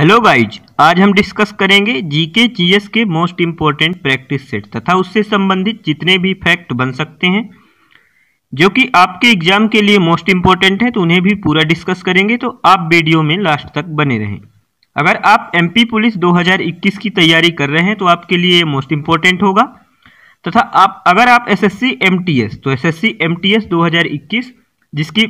hello guys आज हम discuss करेंगे जीके जीएस के मोस्ट इम्पोर्टेंट प्रैक्टिस सेट तथा उससे संबंधित जितने भी फैक्ट बन सकते हैं जो कि आपके एग्जाम के लिए मोस्ट इम्पोर्टेंट है तो उन्हें भी पूरा डिस्कस करेंगे तो आप वीडियो में लास्ट तक बने रहें अगर आप एमपी पुलिस 2021 की तैयारी कर रहे हैं तो आपके लिए ये मोस्ट इम्पोर्टेंट होगा तथा आप अगर आप एस एस तो एस एस सी जिसकी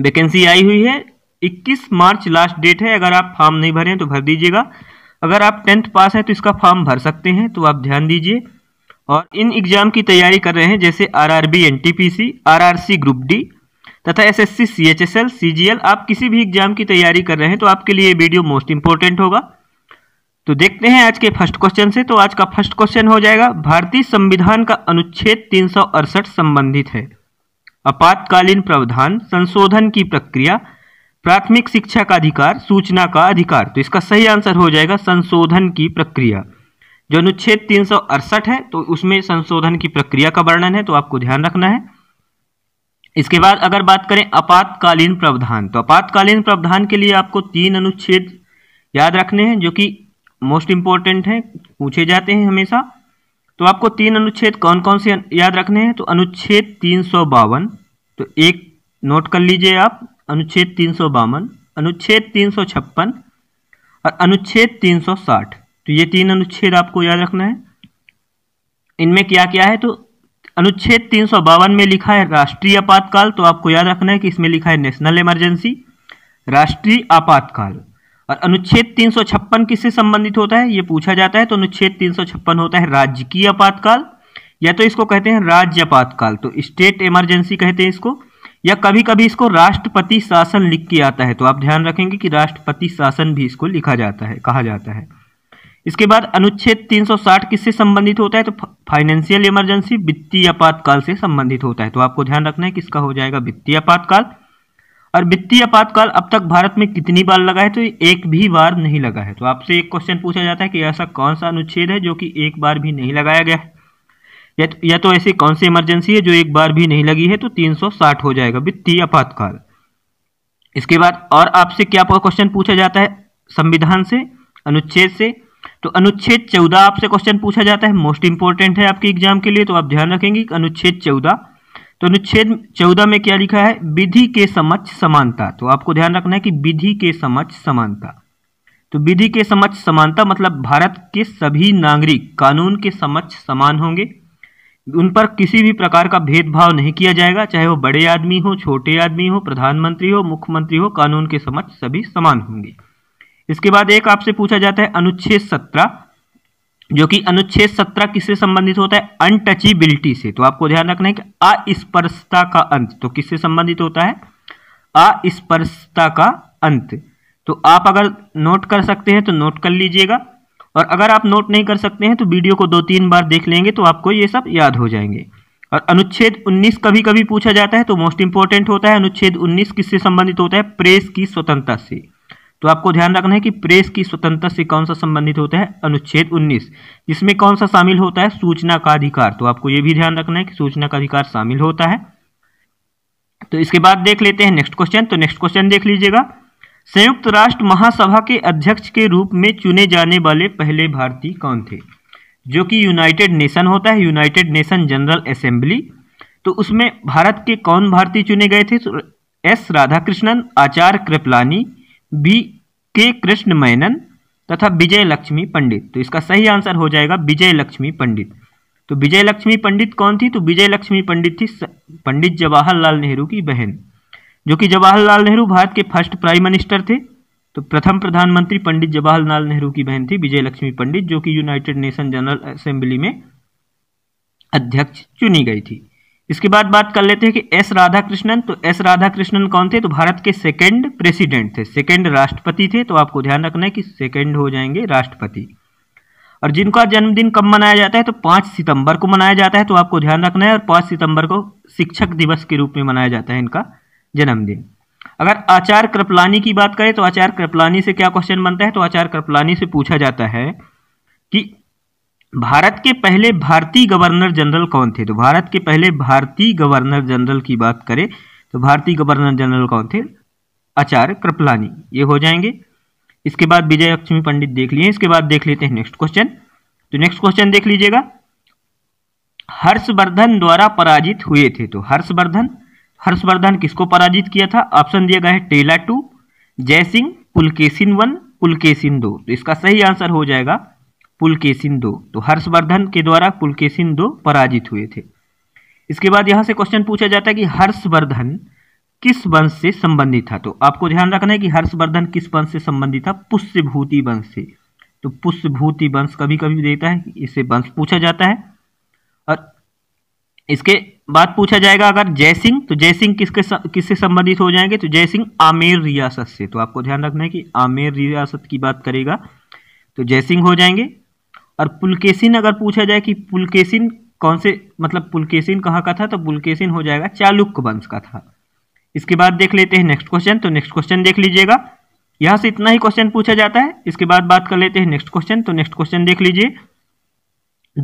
वैकेंसी आई हुई है 21 मार्च लास्ट डेट है अगर आप फॉर्म नहीं भरे तो भर दीजिएगा अगर आप टेंथ पास हैं तो इसका फॉर्म भर सकते हैं तो आप ध्यान दीजिए और इन एग्ज़ाम की तैयारी कर रहे हैं जैसे R R B N T P C R R C group D तथा S S C C H S L C G L आप किसी भी एग्ज़ाम की तैयारी कर रहे हैं तो आपके लिए वीडियो मोस्ट इंपॉर्टेंट होगा तो देखते हैं आज के फर्स्ट क्वेश्चन से तो आज का फर्स्ट क्वेश्चन हो जाएगा भारतीय संविधान का अनुच्छेद तीन संबंधित है आपातकालीन प्रावधान संशोधन की प्रक्रिया प्राथमिक शिक्षा का अधिकार सूचना का अधिकार तो इसका सही आंसर हो जाएगा संशोधन की प्रक्रिया जो अनुच्छेद तीन है तो उसमें संशोधन की प्रक्रिया का वर्णन है तो आपको ध्यान रखना है इसके बाद अगर बात करें आपातकालीन प्रावधान तो आपातकालीन प्रावधान के लिए आपको तीन अनुच्छेद याद रखने हैं जो कि मोस्ट इंपॉर्टेंट हैं पूछे जाते हैं हमेशा तो आपको तीन अनुच्छेद कौन कौन से याद रखने हैं तो अनुच्छेद तीन तो एक नोट कर लीजिए आप अनुच्छेद तीन सौ बावन अनुच्छेद तीन सौ छप्पन और अनुच्छेद तीन सौ साठ तो ये तीन अनुच्छेद आपको याद रखना है इनमें क्या क्या है तो अनुच्छेद तीन सौ बावन में लिखा है राष्ट्रीय आपातकाल तो आपको याद रखना है कि इसमें लिखा है नेशनल इमरजेंसी राष्ट्रीय आपातकाल और अनुच्छेद तीन सौ छप्पन किससे संबंधित होता है ये पूछा जाता है तो अनुच्छेद तीन सौ छप्पन होता है राजकीय आपातकाल या तो इसको कहते हैं राज्य आपातकाल तो स्टेट इमरजेंसी कहते हैं इसको या कभी कभी इसको राष्ट्रपति शासन लिख के आता है तो आप ध्यान रखेंगे कि राष्ट्रपति शासन भी इसको लिखा जाता है कहा जाता है इसके बाद अनुच्छेद 360 किससे संबंधित होता है तो फाइनेंशियल इमरजेंसी वित्तीय आपातकाल से संबंधित होता है तो आपको ध्यान रखना है किसका हो जाएगा वित्तीय आपातकाल और वित्तीय आपातकाल अब तक भारत में कितनी बार लगा है तो एक भी बार नहीं लगा है तो आपसे एक क्वेश्चन पूछा जाता है कि ऐसा कौन सा अनुच्छेद है जो कि एक बार भी नहीं लगाया गया है या तो, या तो ऐसी कौन सी इमरजेंसी है जो एक बार भी नहीं लगी है तो 360 हो जाएगा वित्तीय आपातकाल इसके बाद और आपसे क्या क्वेश्चन पूछा जाता है संविधान से अनुच्छेद से तो अनुच्छेद चौदह आपसे क्वेश्चन पूछा जाता है मोस्ट इंपॉर्टेंट है आपके एग्जाम के लिए तो आप ध्यान रखेंगे अनुच्छेद चौदह तो अनुच्छेद चौदह में क्या लिखा है विधि के समक्ष समानता तो आपको ध्यान रखना है कि विधि के समक्ष समानता तो विधि के समक्ष समानता मतलब भारत के सभी नागरिक कानून के समक्ष समान होंगे उन पर किसी भी प्रकार का भेदभाव नहीं किया जाएगा चाहे वो बड़े आदमी हो छोटे आदमी हो प्रधानमंत्री हो मुख्यमंत्री हो कानून के समक्ष सभी समान होंगे इसके बाद एक आपसे पूछा जाता है अनुच्छेद सत्रह जो कि अनुच्छेद सत्रह किससे संबंधित होता है अनटचेबिलिटी से तो आपको ध्यान रखना है कि अस्पर्शता का अंत तो किससे संबंधित होता है अस्पर्शता का अंत तो आप अगर नोट कर सकते हैं तो नोट कर लीजिएगा और अगर आप नोट नहीं कर सकते हैं तो वीडियो को दो तीन बार देख लेंगे तो आपको ये सब याद हो जाएंगे और अनुच्छेद 19 कभी कभी पूछा जाता है तो मोस्ट इंपॉर्टेंट होता है अनुच्छेद 19 किससे संबंधित होता है प्रेस की स्वतंत्रता से तो आपको ध्यान रखना है कि प्रेस की स्वतंत्रता से कौन सा संबंधित होता है अनुच्छेद 19 इसमें कौन सा शामिल होता है सूचना का अधिकार तो आपको ये भी ध्यान रखना है कि सूचना का अधिकार शामिल होता है तो इसके बाद देख लेते हैं नेक्स्ट क्वेश्चन तो नेक्स्ट क्वेश्चन देख लीजिएगा संयुक्त राष्ट्र महासभा के अध्यक्ष के रूप में चुने जाने वाले पहले भारतीय कौन थे जो कि यूनाइटेड नेशन होता है यूनाइटेड नेशन जनरल असेंबली तो उसमें भारत के कौन भारतीय चुने गए थे तो S Radhakrishnan Acharya Kripalani V K Krishna मैनन तथा विजय लक्ष्मी पंडित तो इसका सही आंसर हो जाएगा विजय लक्ष्मी पंडित तो विजय लक्ष्मी पंडित कौन थी तो विजय लक्ष्मी पंडित थी पंडित जवाहरलाल नेहरू की बहन जो कि जवाहरलाल नेहरू भारत के फर्स्ट प्राइम मिनिस्टर थे तो प्रथम प्रधानमंत्री पंडित जवाहरलाल नेहरू की बहन थी विजय लक्ष्मी पंडित जो कि यूनाइटेड नेशन जनरल असेंबली में अध्यक्ष चुनी गई थी इसके बाद बात कर लेते हैं कि एस राधाकृष्णन तो एस राधाकृष्णन कौन थे तो भारत के सेकंड प्रेसिडेंट थे सेकंड राष्ट्रपति थे तो आपको ध्यान रखना है कि सेकंड हो जाएंगे राष्ट्रपति और जिनका जन्मदिन कब मनाया जाता है तो पांच सितंबर को मनाया जाता है तो आपको ध्यान रखना है और पांच सितंबर को शिक्षक दिवस के रूप में मनाया जाता है इनका जन्मदिन अगर आचार कृपलानी की बात करें तो आचार कृपलानी से क्या क्वेश्चन बनता है तो आचार कृपलानी से पूछा जाता है कि भारत के पहले भारतीय गवर्नर जनरल कौन थे तो भारत के पहले भारतीय गवर्नर जनरल की बात करें तो भारतीय गवर्नर जनरल कौन थे आचार्य कृपलानी ये हो जाएंगे इसके बाद विजय लक्ष्मी पंडित देख लिए इसके बाद देख लेते हैं नेक्स्ट क्वेश्चन तो नेक्स्ट क्वेश्चन देख लीजिएगा हर्षवर्धन द्वारा पराजित हुए थे तो हर्षवर्धन हर्षवर्धन किसको पराजित किया था ऑप्शन दिया गया है टेला टू जयसिंह पुलकेशिन वन पुलकेशिन दो तो इसका सही आंसर हो जाएगा पुलकेशिन दो तो हर्षवर्धन के द्वारा पुलकेशिन दो पराजित हुए थे इसके बाद यहां से क्वेश्चन पूछा जाता है कि हर्षवर्धन किस वंश से संबंधित था तो आपको ध्यान रखना है कि हर्षवर्धन किस वंश से संबंधित था पुष्यभूति वंश से तो पुष्यभूति वंश कभी कभी देता है इसे वंश पूछा जाता है और इसके बात पूछा जाएगा अगर जयसिंह तो जयसिंह किसके किससे संबंधित हो जाएंगे तो जयसिंह आमेर रियासत से तो आपको ध्यान रखना है कि आमेर रियासत की बात करेगा तो जयसिंह हो जाएंगे और पुलकेसिन अगर पूछा जाए कि पुलकेसिन कौन से मतलब पुलकेसिन कहाँ का था तो पुलकेसिन हो जाएगा चालुक्य वंश का था इसके बाद देख लेते हैं नेक्स्ट क्वेश्चन तो नेक्स्ट क्वेश्चन देख लीजिएगा यहाँ से इतना ही क्वेश्चन पूछा जाता है इसके बाद बात कर लेते हैं नेक्स्ट क्वेश्चन तो नेक्स्ट क्वेश्चन देख लीजिए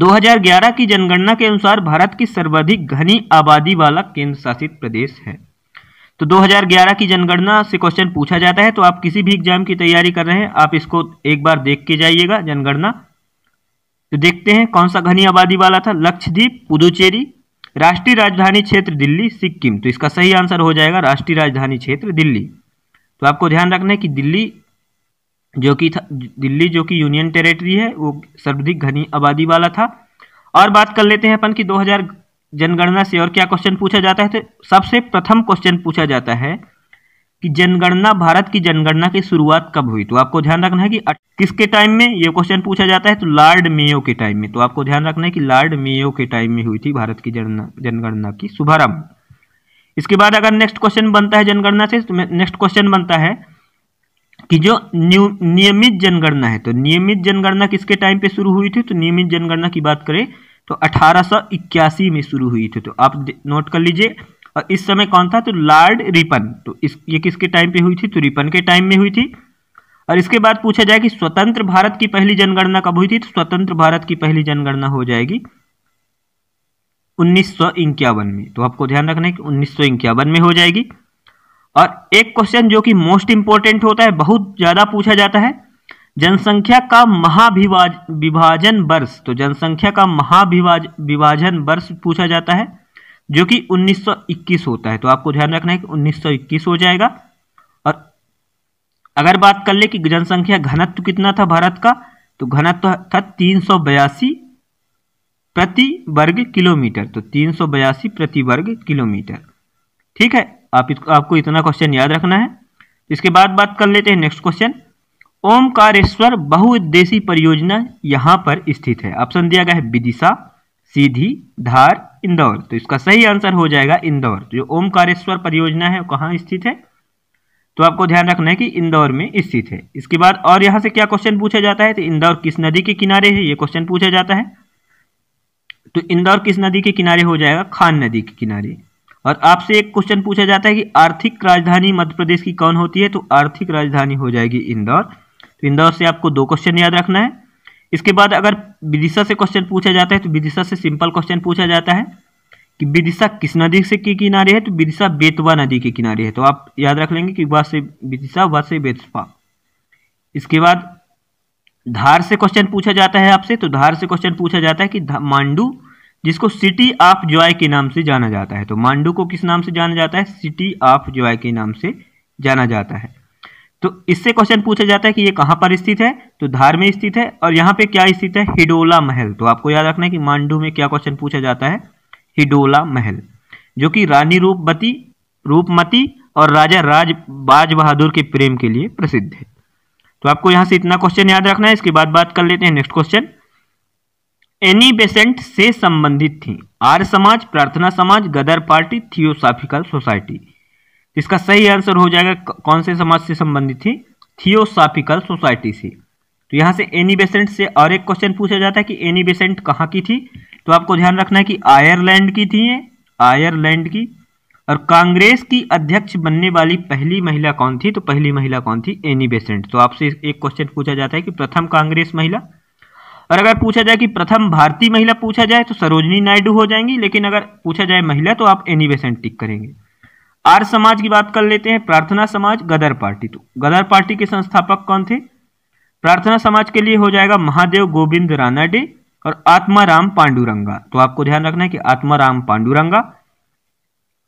2011 की जनगणना के अनुसार भारत की सर्वाधिक घनी आबादी वाला केंद्र शासित प्रदेश है तो 2011 की जनगणना से क्वेश्चन पूछा जाता है तो आप किसी भी एग्जाम की तैयारी कर रहे हैं आप इसको एक बार देख के जाइएगा जनगणना तो देखते हैं कौन सा घनी आबादी वाला था लक्षद्वीप पुदुचेरी राष्ट्रीय राजधानी क्षेत्र दिल्ली सिक्किम तो इसका सही आंसर हो जाएगा राष्ट्रीय राजधानी क्षेत्र दिल्ली तो आपको ध्यान रखना है कि दिल्ली जो कि था दिल्ली जो कि यूनियन टेरिटरी है वो सर्वाधिक घनी आबादी वाला था और बात कर लेते हैं अपन की 2000 जनगणना से और क्या क्वेश्चन पूछा जाता है तो सबसे प्रथम क्वेश्चन पूछा जाता है कि जनगणना भारत की जनगणना की शुरुआत कब हुई तो आपको ध्यान रखना है कि किसके टाइम में ये क्वेश्चन पूछा जाता है तो लॉर्ड मेयो के टाइम में तो आपको ध्यान रखना है कि लॉर्ड मेयो के टाइम में हुई थी भारत की जनगणना की शुभारंभ इसके बाद अगर नेक्स्ट क्वेश्चन बनता है जनगणना से तो नेक्स्ट क्वेश्चन बनता है कि जो नियमित जनगणना है तो नियमित जनगणना किसके टाइम पे शुरू हुई थी तो नियमित जनगणना की बात करें तो 1881 में शुरू हुई थी तो आप नोट कर लीजिए और इस समय कौन था तो लॉर्ड रिपन तो इस ये किसके टाइम पे हुई थी तो रिपन के टाइम में हुई थी और इसके बाद पूछा जाए कि स्वतंत्र भारत की पहली जनगणना कब हुई थी तो स्वतंत्र भारत की पहली जनगणना हो जाएगी उन्नीस में तो आपको ध्यान रखना है कि उन्नीस में हो जाएगी और एक क्वेश्चन जो कि मोस्ट इंपॉर्टेंट होता है बहुत ज़्यादा पूछा जाता है जनसंख्या का महाभिवाज विभाजन वर्ष तो जनसंख्या का महाभिवाज विभाजन वर्ष पूछा जाता है जो कि 1921 होता है तो आपको ध्यान रखना है कि 1921 हो जाएगा और अगर बात कर ले कि जनसंख्या घनत्व कितना था भारत का तो घनत्व था तीन प्रति वर्ग किलोमीटर तो तीन प्रति वर्ग किलोमीटर ठीक है आप इत, आपको इतना क्वेश्चन याद रखना है इसके बाद बात कर लेते हैं नेक्स्ट क्वेश्चन ओमकारेश्वर बहुउद्देशी परियोजना यहाँ पर स्थित है ऑप्शन दिया गया है विदिशा सीधी धार इंदौर तो इसका सही आंसर हो जाएगा इंदौर तो जो ओमकारेश्वर परियोजना है कहाँ स्थित है तो आपको ध्यान रखना है कि इंदौर में स्थित है इसके बाद और यहाँ से क्या क्वेश्चन पूछा जाता है तो इंदौर किस नदी के किनारे है ये क्वेश्चन पूछा जाता है तो इंदौर किस नदी के किनारे हो जाएगा खान नदी के किनारे और आपसे एक क्वेश्चन पूछा जाता है कि आर्थिक राजधानी मध्य प्रदेश की कौन होती है तो आर्थिक राजधानी हो जाएगी इंदौर तो इंदौर से आपको दो क्वेश्चन याद रखना है इसके बाद अगर विदिशा से क्वेश्चन पूछा जाता है तो विदिशा से सिंपल क्वेश्चन पूछा जाता है कि विदिशा किस नदी से के किनारे है तो विदिशा बेतवा नदी के किनारे है तो आप याद रख लेंगे कि वह से विदिशा व से बेतवा इसके बाद धार से क्वेश्चन पूछा जाता है आपसे तो धार से क्वेश्चन पूछा जाता है कि मांडू जिसको सिटी ऑफ जॉय के नाम से जाना जाता है तो मांडू को किस नाम से जाना जाता है सिटी ऑफ जॉय के नाम से जाना जाता है तो इससे क्वेश्चन पूछा जाता है कि ये कहाँ पर स्थित है तो धार में स्थित है और यहाँ पे क्या स्थित है हिडोला महल तो आपको याद रखना है कि मांडू में क्या क्वेश्चन पूछा जाता है हिडोला महल जो कि रानी रूपमती रूपमती और राजा राज बाज बहादुर के प्रेम के लिए प्रसिद्ध है तो आपको यहाँ से इतना क्वेश्चन याद रखना है इसके बाद बात कर लेते हैं नेक्स्ट क्वेश्चन एनी बेसेंट से संबंधित थी आर समाज प्रार्थना समाज गदर पार्टी थियोसाफिकल सोसाइटी इसका सही आंसर हो जाएगा कौन से समाज से संबंधित थी थियोसाफिकल सोसाइटी से तो यहाँ से एनी बेसेंट से और एक क्वेश्चन पूछा जाता है कि एनी बेसेंट कहाँ की थी तो आपको ध्यान रखना है कि आयरलैंड की थी आयरलैंड की और कांग्रेस की अध्यक्ष बनने वाली पहली महिला कौन थी तो पहली महिला कौन थी एनी बेसेंट तो आपसे एक क्वेश्चन पूछा जाता है कि प्रथम कांग्रेस महिला और अगर पूछा जाए कि प्रथम भारतीय महिला पूछा जाए तो सरोजनी नायडू हो जाएंगी लेकिन अगर पूछा जाए महिला तो आप एनी बेसेंट टिक करेंगे आर समाज की बात कर लेते हैं प्रार्थना समाज गदर पार्टी तो गदर पार्टी के संस्थापक कौन थे प्रार्थना समाज के लिए हो जाएगा महादेव गोविंद राणा डे और आत्माराम पांडुरंगा तो आपको ध्यान रखना है कि आत्माराम पांडुरंगा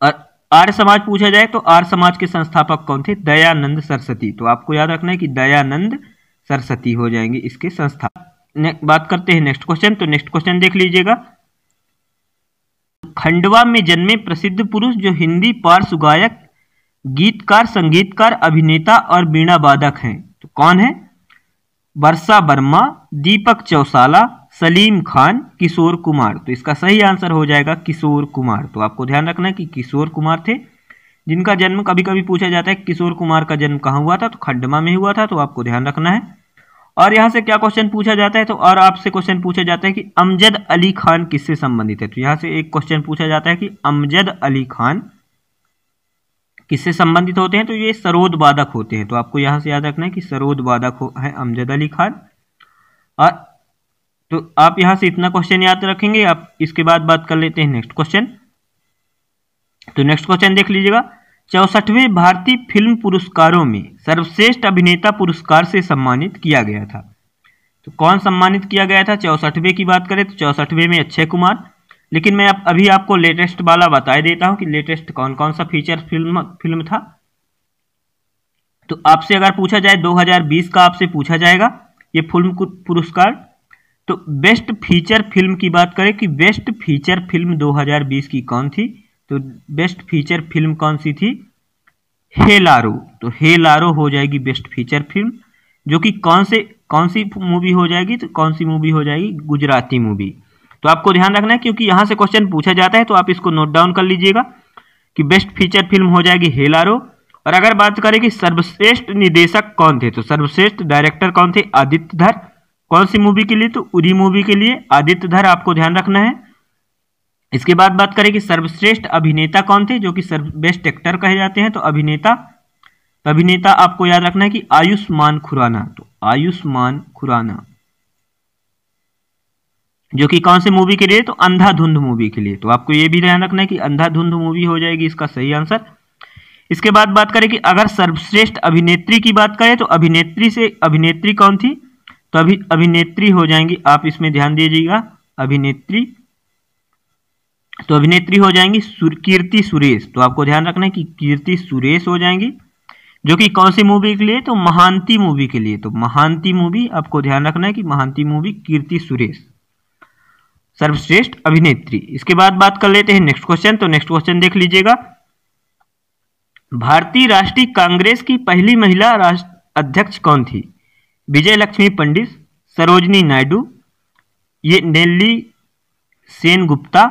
और आर्य समाज पूछा जाए तो आर्य समाज के संस्थापक कौन थे दयानंद सरस्वती तो आपको याद रखना है कि दयानंद सरस्वती हो जाएंगे इसके संस्थापक बात करते हैं नेक्स्ट क्वेश्चन तो नेक्स्ट क्वेश्चन देख लीजिएगा खंडवा में जन्मे प्रसिद्ध पुरुष जो हिंदी पार्श्व गायक गीतकार संगीतकार अभिनेता और बीणा वादक हैं तो कौन है वर्षा वर्मा दीपक चौसाला सलीम खान किशोर कुमार तो इसका सही आंसर हो जाएगा किशोर कुमार तो आपको ध्यान रखना कि किशोर कुमार थे जिनका जन्म कभी कभी पूछा जाता है किशोर कुमार का जन्म कहाँ हुआ था तो खंडवा में हुआ था तो आपको ध्यान रखना है और यहाँ से क्या क्वेश्चन पूछा जाता है तो और आपसे क्वेश्चन पूछा जाता है कि अमजद अली खान किससे संबंधित है तो यहाँ से एक क्वेश्चन पूछा जाता है कि अमजद अली खान किससे संबंधित होते हैं तो ये सरोद वादक होते हैं तो आपको यहाँ से याद रखना है कि सरोद वादक है अमजद अली खान और तो आप यहाँ से इतना क्वेश्चन याद रखेंगे आप इसके बाद बात कर लेते हैं नेक्स्ट क्वेश्चन तो नेक्स्ट क्वेश्चन देख लीजिएगा चौसठवें भारतीय फिल्म पुरस्कारों में सर्वश्रेष्ठ अभिनेता पुरस्कार से सम्मानित किया गया था तो कौन सम्मानित किया गया था चौसठवें की बात करें तो चौसठवें में अक्षय कुमार लेकिन मैं अब अभी आपको लेटेस्ट वाला बता देता हूं कि लेटेस्ट कौन कौन सा फीचर फिल्म फिल्म था तो आपसे अगर पूछा जाए 2020 का आपसे पूछा जाएगा ये फिल्म पुरस्कार तो बेस्ट फीचर फिल्म की बात करें कि बेस्ट फीचर फिल्म 2020 की कौन थी तो बेस्ट फीचर फिल्म कौन सी थी हे लारो तो हे लारो हो जाएगी बेस्ट फीचर फिल्म जो कि कौन से कौन सी मूवी हो जाएगी तो कौन सी मूवी हो जाएगी गुजराती मूवी तो आपको ध्यान रखना है क्योंकि यहां से क्वेश्चन पूछा जाता है तो आप इसको नोट डाउन कर लीजिएगा कि बेस्ट फीचर फिल्म हो जाएगी हेलारो और अगर बात करें कि सर्वश्रेष्ठ निदेशक कौन थे तो सर्वश्रेष्ठ डायरेक्टर कौन थे आदित्य धर कौन सी मूवी के लिए तो उरी मूवी के लिए आदित्य धर आपको ध्यान रखना है इसके बाद बात करें कि सर्वश्रेष्ठ अभिनेता कौन थे जो कि सर्व बेस्ट एक्टर कहे जाते हैं तो अभिनेता अभिनेता आपको याद रखना है कि आयुष्मान खुराना तो आयुष्मान खुराना जो कि कौन से मूवी के लिए तो अंधाधुंध मूवी के लिए तो आपको यह भी ध्यान रखना है कि अंधाधुंध मूवी हो जाएगी इसका सही आंसर इसके बाद बात करें कि अगर सर्वश्रेष्ठ अभिनेत्री की बात करें तो अभिनेत्री से अभिनेत्री कौन थी तो अभी अभिनेत्री हो जाएंगी आप इसमें ध्यान दीजिएगा अभिनेत्री तो अभिनेत्री हो जाएंगी कीर्ति सुरेश तो आपको ध्यान रखना है कि कीर्ति सुरेश हो जाएंगी जो कि कौन सी मूवी के लिए तो महांती मूवी के लिए तो महांती मूवी आपको ध्यान रखना है कि महांती मूवी कीर्ति सुरेश सर्वश्रेष्ठ अभिनेत्री इसके बाद बात कर लेते हैं नेक्स्ट क्वेश्चन तो नेक्स्ट क्वेश्चन देख लीजिएगा भारतीय राष्ट्रीय कांग्रेस की पहली महिला राष्ट्र अध्यक्ष कौन थी विजय लक्ष्मी पंडित सरोजनी नायडू ये नेल्ली सेन गुप्ता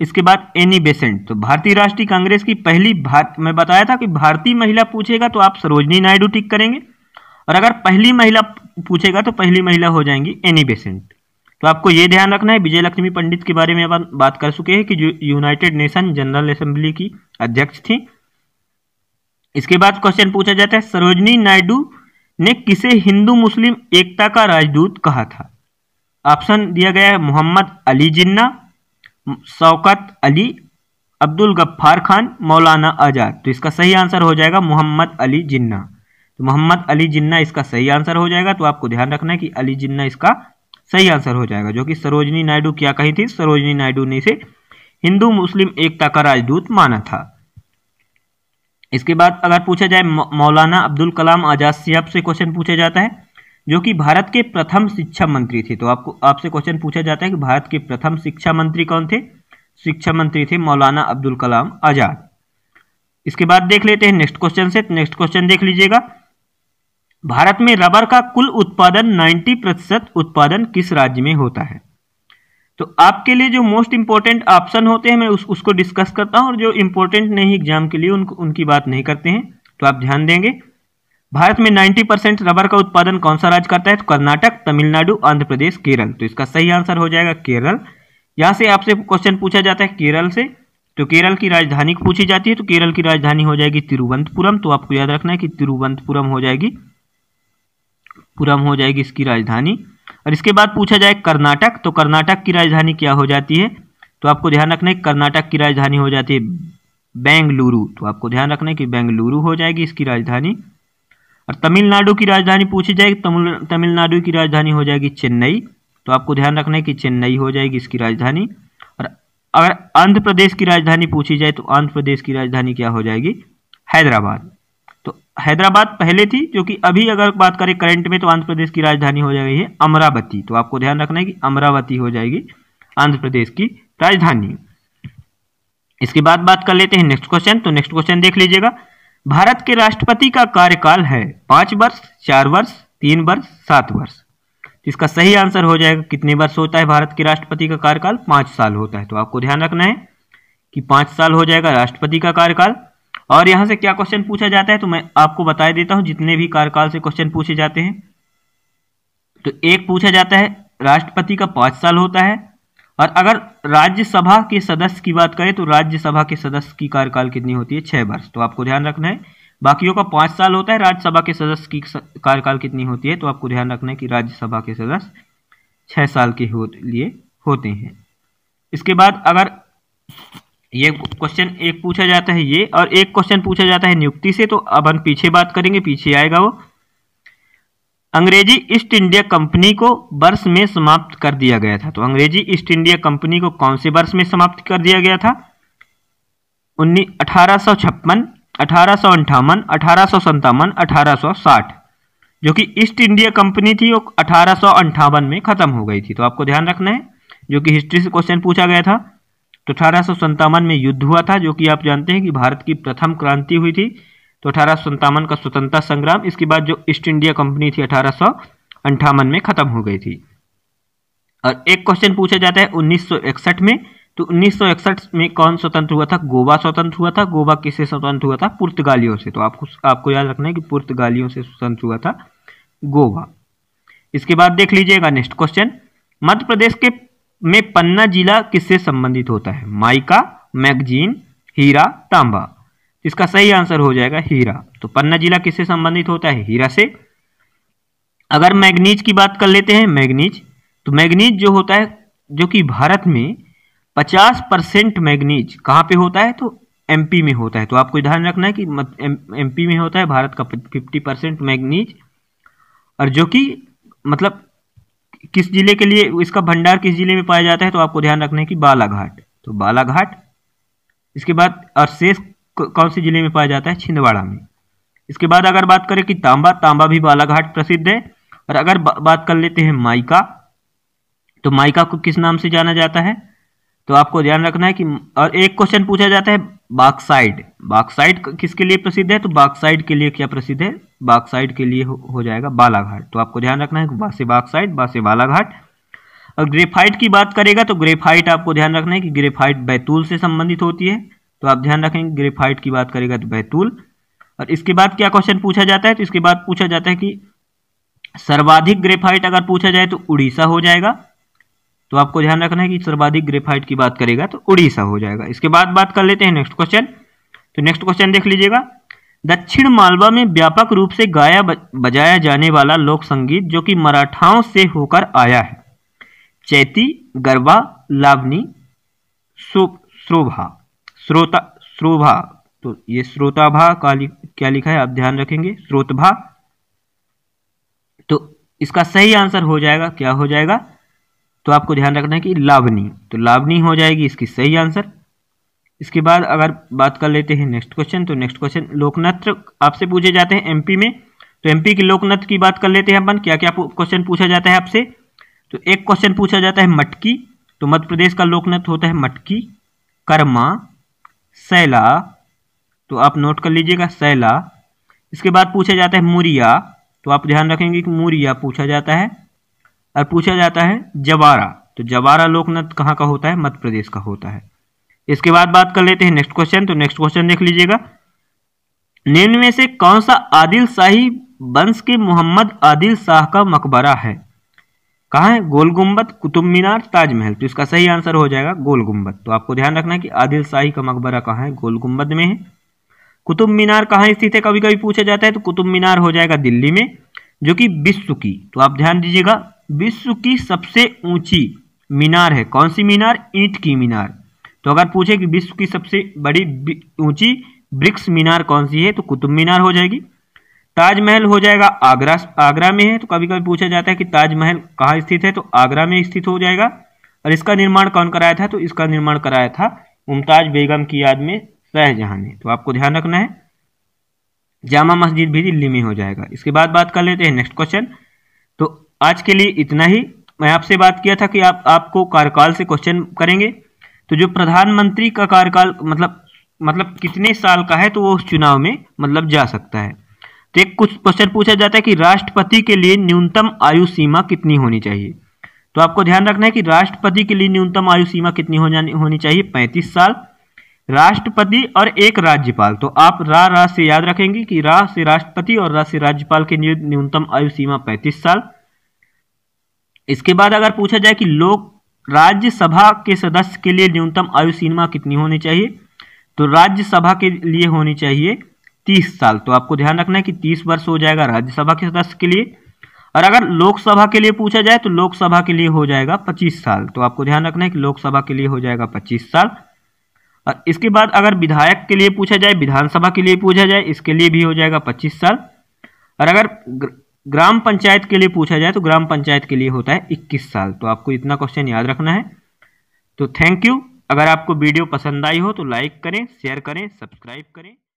इसके बाद एनी बेसेंट तो भारतीय राष्ट्रीय कांग्रेस की पहली भारत मैं बताया था कि भारतीय महिला पूछेगा तो आप सरोजनी नायडू टिक करेंगे और अगर पहली महिला पूछेगा तो पहली महिला हो जाएंगी एनी बेसेंट तो आपको ये ध्यान रखना है विजय लक्ष्मी पंडित के बारे में बात कर चुके हैं कि जो यूनाइटेड नेशन जनरल असेंबली की अध्यक्ष थी इसके बाद क्वेश्चन पूछा जाता है सरोजनी नायडू ने किसे हिंदू मुस्लिम एकता का राजदूत कहा था ऑप्शन दिया गया है मोहम्मद अली जिन्ना शौकत अली अब्दुल गफ्फार खान मौलाना आज़ाद तो इसका सही आंसर हो जाएगा मोहम्मद अली जिन्ना तो मोहम्मद अली जिन्ना इसका सही आंसर हो जाएगा तो आपको ध्यान रखना है कि अली जिन्ना इसका सही आंसर हो जाएगा जो कि सरोजनी नायडू क्या कही थी सरोजनी नायडू ने इसे हिंदू मुस्लिम एकता का राजदूत माना था इसके बाद अगर पूछा जाए मौलाना अब्दुल कलाम आज़ाद सियाब से क्वेश्चन पूछा जाता है जो कि भारत के प्रथम शिक्षा मंत्री थे तो आपको आपसे क्वेश्चन पूछा जाता है कि भारत के प्रथम शिक्षा मंत्री कौन थे शिक्षा मंत्री थे मौलाना अब्दुल कलाम आजाद इसके बाद देख लेते हैं नेक्स्ट क्वेश्चन से नेक्स्ट क्वेश्चन देख लीजिएगा भारत में रबर का कुल उत्पादन 90 प्रतिशत उत्पादन किस राज्य में होता है तो आपके लिए जो मोस्ट इंपॉर्टेंट ऑप्शन होते हैं मैं उस, उसको डिस्कस करता हूं और जो इंपॉर्टेंट नहीं एग्जाम के लिए उनको उनकी बात नहीं करते हैं तो आप ध्यान देंगे भारत में 90 परसेंट रबर का उत्पादन कौन सा राज्य करता है तो कर्नाटक तमिलनाडु आंध्र प्रदेश केरल तो इसका सही आंसर हो जाएगा केरल यहाँ से आपसे क्वेश्चन पूछा जाता है केरल से तो केरल की राजधानी पूछी जाती है तो केरल की राजधानी हो जाएगी तिरुवंतपुरम तो आपको याद रखना है कि तिरुवंतपुरम हो जाएगी पुरम हो जाएगी इसकी राजधानी और इसके बाद पूछा जाए कर्नाटक तो कर्नाटक की राजधानी क्या हो जाती है तो आपको ध्यान रखना है कर्नाटक की राजधानी हो जाती है बेंगलुरु तो आपको ध्यान रखना है कि बेंगलुरु हो जाएगी इसकी राजधानी और तमिलनाडु की राजधानी पूछी जाएगी तो तमिलनाडु की राजधानी हो जाएगी चेन्नई तो आपको ध्यान रखना है कि चेन्नई हो जाएगी इसकी राजधानी और अगर आंध्र प्रदेश की राजधानी पूछी जाए तो आंध्र प्रदेश की राजधानी क्या हो जाएगी हैदराबाद तो हैदराबाद पहले थी जो कि अभी अगर बात करें करंट में तो आंध्र प्रदेश की राजधानी हो जाएगी अमरावती तो आपको ध्यान रखना है कि अमरावती हो जाएगी आंध्र प्रदेश की राजधानी इसके बाद बात कर लेते हैं नेक्स्ट क्वेश्चन तो नेक्स्ट क्वेश्चन देख लीजिएगा भारत के राष्ट्रपति का कार्यकाल है पांच वर्ष चार वर्ष तीन वर्ष सात वर्ष इसका सही आंसर हो जाएगा कितने वर्ष होता है भारत के राष्ट्रपति का कार्यकाल पांच साल होता है तो आपको ध्यान रखना है कि पांच साल हो जाएगा राष्ट्रपति का कार्यकाल और यहां से क्या क्वेश्चन पूछा जाता है तो मैं आपको बता देता हूं जितने भी कार्यकाल से क्वेश्चन पूछे जाते हैं तो एक पूछा जाता है राष्ट्रपति का पांच साल होता है और अगर राज्यसभा के सदस्य की बात करें तो राज्यसभा के सदस्य की कार्यकाल कितनी होती है छः वर्ष तो आपको ध्यान रखना है बाकियों का पाँच साल होता है राज्यसभा के सदस्य की कार्यकाल कितनी होती है तो आपको ध्यान रखना है कि राज्यसभा के सदस्य छः साल के हो लिए होते हैं इसके बाद अगर ये क्वेश्चन एक पूछा जाता है ये और एक क्वेश्चन पूछा जाता है नियुक्ति से तो अब हम पीछे बात करेंगे पीछे आएगा वो अंग्रेजी ईस्ट इंडिया कंपनी को वर्ष में समाप्त कर दिया गया था तो अंग्रेजी ईस्ट इंडिया कंपनी को कौन से वर्ष में समाप्त कर दिया गया था उन्नीस अठारह सौ छप्पन अठारह अंठावन अठारह संतावन अठारह साठ जो कि ईस्ट इंडिया कंपनी थी वो अठारह अंठावन में ख़त्म हो गई थी तो आपको ध्यान रखना है जो कि हिस्ट्री से क्वेश्चन पूछा गया था तो अठारह में युद्ध हुआ था जो कि आप जानते हैं कि भारत की प्रथम क्रांति हुई थी तो अठारह का स्वतंत्रता संग्राम इसके बाद जो ईस्ट इंडिया कंपनी थी अठारह में खत्म हो गई थी और एक क्वेश्चन पूछा जाता है 1961 में तो 1961 में कौन स्वतंत्र हुआ था गोवा स्वतंत्र हुआ था गोवा किससे स्वतंत्र हुआ था पुर्तगालियों से तो आपको आपको याद रखना है कि पुर्तगालियों से स्वतंत्र हुआ था गोवा इसके बाद देख लीजिएगा नेक्स्ट क्वेश्चन मध्य प्रदेश के में पन्ना जिला किससे संबंधित होता है माइका मैगजीन हीरा तांबा इसका सही आंसर हो जाएगा हीरा तो पन्ना जिला किससे संबंधित होता है हीरा से अगर मैग्नीज की बात कर लेते हैं मैग्नीज तो मैग्नीज जो होता है जो कि भारत में 50 परसेंट मैग्नीज कहाँ पे होता है तो एमपी में होता है तो आपको ध्यान रखना है कि एमपी में होता है भारत का 50 परसेंट मैग्नीज और जो कि मतलब किस जिले के लिए इसका भंडार किस जिले में पाया जाता है तो आपको ध्यान रखना है कि बालाघाट तो बालाघाट इसके बाद और शेष कौन से जिले में पाया जाता है छिंदवाड़ा में इसके बाद अगर बात करें कि तांबा तांबा भी बालाघाट प्रसिद्ध है और अगर बा, बात कर लेते हैं माइका तो माइका को किस नाम से जाना जाता है तो आपको ध्यान रखना है कि और एक क्वेश्चन पूछा जाता है बाक्साइड बाक्साइड किसके लिए प्रसिद्ध है तो बाक्साइड के लिए क्या प्रसिद्ध है बाक्साइड के लिए हो, हो जाएगा बालाघाट तो आपको ध्यान रखना है बासे बाक्साइड बासे बालाघाट और ग्रेफाइट की बात करेगा तो ग्रेफाइट आपको ध्यान रखना है कि ग्रेफाइट बैतूल से संबंधित होती है तो आप ध्यान रखेंगे ग्रेफाइट की बात करेगा तो बैतूल और इसके बाद क्या क्वेश्चन पूछा जाता है तो इसके बाद पूछा जाता है कि सर्वाधिक ग्रेफाइट अगर पूछा जाए तो उड़ीसा हो जाएगा तो आपको ध्यान रखना है कि सर्वाधिक ग्रेफाइट की बात करेगा तो उड़ीसा हो जाएगा इसके बाद बात कर लेते हैं नेक्स्ट क्वेश्चन तो नेक्स्ट क्वेश्चन देख लीजिएगा दक्षिण मालवा में व्यापक रूप से गाया बजाया जाने वाला लोक संगीत जो कि मराठाओं से होकर आया है चैती गरबा लावनी शोभा श्रोता श्रोभा तो ये श्रोताभा का क्या लिखा है आप ध्यान रखेंगे श्रोतभा तो इसका सही आंसर हो जाएगा क्या हो जाएगा तो आपको ध्यान रखना है कि लावनी तो लावनी हो जाएगी इसकी सही आंसर इसके बाद अगर बात कर लेते हैं नेक्स्ट क्वेश्चन तो नेक्स्ट क्वेश्चन लोकनत्र आपसे पूछे जाते हैं एमपी में तो एमपी के लोकनत्र की बात कर लेते हैं अपन क्या क्या क्वेश्चन पूछा जाता है आपसे तो एक क्वेश्चन पूछा जाता है मटकी तो मध्य प्रदेश का लोकनत्र होता है मटकी कर्मा सैला तो आप नोट कर लीजिएगा सैला इसके बाद पूछा जाता है मुरिया तो आप ध्यान रखेंगे कि मुरिया पूछा जाता है और पूछा जाता है जवारा तो जवारा लोकनाथ कहाँ का होता है मध्य प्रदेश का होता है इसके बाद बात कर लेते हैं नेक्स्ट क्वेश्चन तो नेक्स्ट क्वेश्चन देख लीजिएगा निम्न में से कौन सा आदिल शाही वंश के मोहम्मद आदिल शाह का मकबरा है कहाँ है गोल गुम्बद कुतुब मीनार ताजमहल तो इसका सही आंसर हो जाएगा गोल गुम्बद तो आपको ध्यान रखना है कि आदिल शाही का मकबरा कहाँ है गोल गुम्बद में है कुतुब मीनार कहाँ स्थित है कभी कभी पूछा जाता है तो कुतुब मीनार हो जाएगा दिल्ली में जो कि विश्व की तो आप ध्यान दीजिएगा विश्व की सबसे ऊंची मीनार है कौन सी मीनार ईंट की मीनार तो अगर पूछे कि विश्व की सबसे बड़ी ऊंची ब्रिक्स मीनार कौन सी है तो कुतुब मीनार हो जाएगी ताजमहल हो जाएगा आगरा आगरा में है तो कभी कभी पूछा जाता है कि ताजमहल कहाँ स्थित है तो आगरा में स्थित हो जाएगा और इसका निर्माण कौन कराया था तो इसका निर्माण कराया था मुमताज बेगम की याद में शाहजहां ने तो आपको ध्यान रखना है जामा मस्जिद भी दिल्ली में हो जाएगा इसके बाद बात कर लेते हैं नेक्स्ट क्वेश्चन तो आज के लिए इतना ही मैं आपसे बात किया था कि आप आपको कार्यकाल से क्वेश्चन करेंगे तो जो प्रधानमंत्री का कार्यकाल मतलब मतलब कितने साल का है तो वो उस चुनाव में मतलब जा सकता है तो एक कुछ क्वेश्चन पूछा जाता है कि राष्ट्रपति के लिए न्यूनतम आयु सीमा कितनी होनी चाहिए तो आपको ध्यान रखना है कि राष्ट्रपति के लिए न्यूनतम आयु सीमा कितनी हो होनी चाहिए पैंतीस साल राष्ट्रपति और एक राज्यपाल तो आप रा रा से याद रखेंगे कि रा से राष्ट्रपति और रा से राज्यपाल के लिए न्यूनतम आयु सीमा पैंतीस साल इसके बाद अगर पूछा जाए कि लोक राज्यसभा के सदस्य के लिए न्यूनतम आयु सीमा कितनी होनी चाहिए तो राज्यसभा के लिए होनी चाहिए तीस साल तो आपको ध्यान रखना है कि तीस वर्ष हो जाएगा राज्यसभा के सदस्य के लिए और अगर लोकसभा के लिए पूछा जाए तो लोकसभा के लिए हो जाएगा पच्चीस साल तो आपको ध्यान रखना है कि लोकसभा के लिए हो जाएगा पच्चीस साल और इसके बाद अगर विधायक के लिए पूछा जाए विधानसभा के लिए पूछा जाए इसके लिए भी हो जाएगा पच्चीस साल और अगर ग्राम पंचायत के लिए पूछा जाए तो ग्राम पंचायत के लिए होता है इक्कीस साल तो आपको इतना क्वेश्चन याद रखना है तो थैंक यू अगर आपको वीडियो पसंद आई हो तो लाइक करें शेयर करें सब्सक्राइब करें